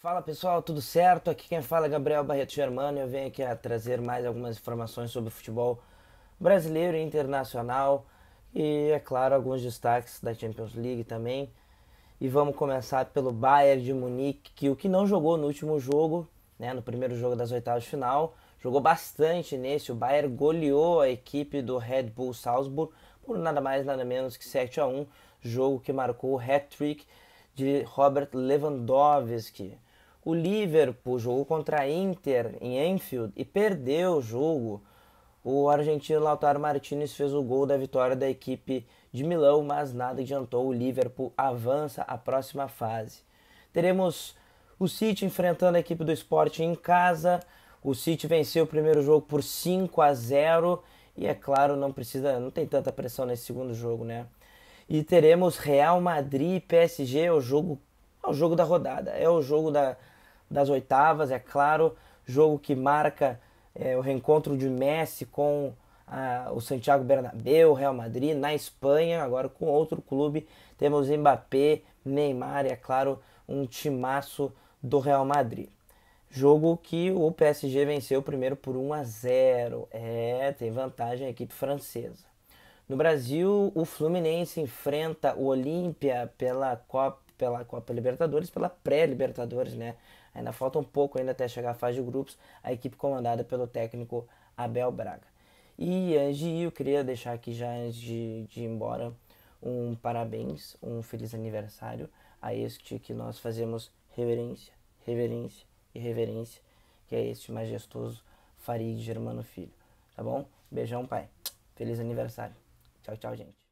Fala pessoal, tudo certo? Aqui quem fala é Gabriel Barreto Germano. Eu venho aqui a trazer mais algumas informações sobre o futebol brasileiro e internacional e, é claro, alguns destaques da Champions League também. E vamos começar pelo Bayern de Munique, que o que não jogou no último jogo, né, no primeiro jogo das oitavas de final, jogou bastante nesse. O Bayern goleou a equipe do Red Bull Salzburg por nada mais nada menos que 7 a 1, jogo que marcou o hat-trick de Robert Lewandowski. O Liverpool jogou contra a Inter em Anfield e perdeu o jogo. O argentino Lautaro Martinez fez o gol da vitória da equipe de Milão, mas nada adiantou. O Liverpool avança à próxima fase. Teremos o City enfrentando a equipe do esporte em casa. O City venceu o primeiro jogo por 5 a 0 e é claro, não precisa, não tem tanta pressão nesse segundo jogo, né? E teremos Real Madrid e PSG, é o jogo, é o jogo da rodada, é o jogo da, das oitavas, é claro. Jogo que marca é, o reencontro de Messi com a, o Santiago Bernabéu, Real Madrid, na Espanha, agora com outro clube. Temos Mbappé, Neymar e, é claro, um timaço do Real Madrid. Jogo que o PSG venceu primeiro por 1 a 0. É, tem vantagem a equipe francesa. No Brasil, o Fluminense enfrenta o Olímpia pela Copa pela Copa Libertadores, pela pré-Libertadores, né? Ainda falta um pouco ainda até chegar à fase de grupos, a equipe comandada pelo técnico Abel Braga. E antes eu queria deixar aqui já antes de, de ir embora um parabéns, um feliz aniversário a este que nós fazemos reverência, reverência e reverência, que é este majestoso Farid Germano Filho, tá bom? Beijão, pai. Feliz aniversário. Tchau, tchau, gente.